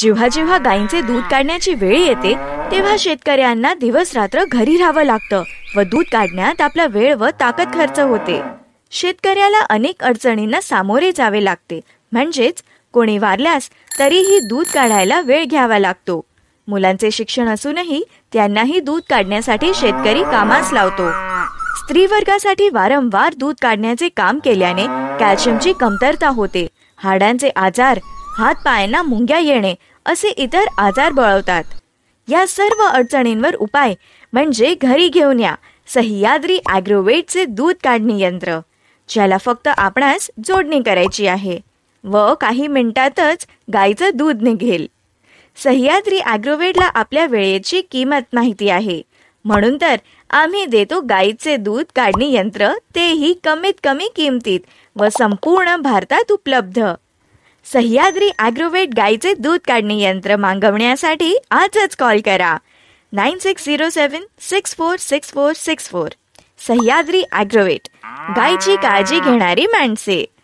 जेव्हा जेव्हा गायींचे दूध काढण्याची वेळ येते तेव्हा शेतकऱ्यांना दिवस रात्र घरी राहावं लागतं व दूध काढण्यात आपला वेळ व ताकद खर्च होते शेतकऱ्याला अनेक अडचणींना सामोरे जावे लागते म्हणजेच कोणी वारल्यास तरीही दूध काढायला वेळ घ्यावा लागतो मुलांचे शिक्षण असूनही त्यांनाही दूध काढण्यासाठी शेतकरी कामास लावतो स्त्री वर्गासाठी वारंवार दूध काढण्याचे काम केल्याने कॅल्शियमची कमतरता होते हाडांचे आजार हात पायांना मुंग्या येणे असे इतर आजार बळवतात या सर्व अडचणींवर उपाय म्हणजे घरी घेऊन या सह्याद्री ॲग्रोवेटचे दूध काढणी यंत्र ज्याला फक्त आपणास जोडणी करायची आहे व काही मिनिटातच गायचं दूध निघेल सह्याद्री ॲग्रोवेटला आपल्या वेळेची किंमत माहिती आहे म्हणून तर आम्ही देतो गायीचे दूध काढणी यंत्र तेही कमीत कमी किमतीत व संपूर्ण भारतात उपलब्ध सह्याद्री अॅग्रोवेट गायचे दूध काढणे यंत्र मागवण्यासाठी आजच कॉल करा nine six zero seven six four six four six four Sahyadri Agrovet गायची काळजी घेणारी माणसे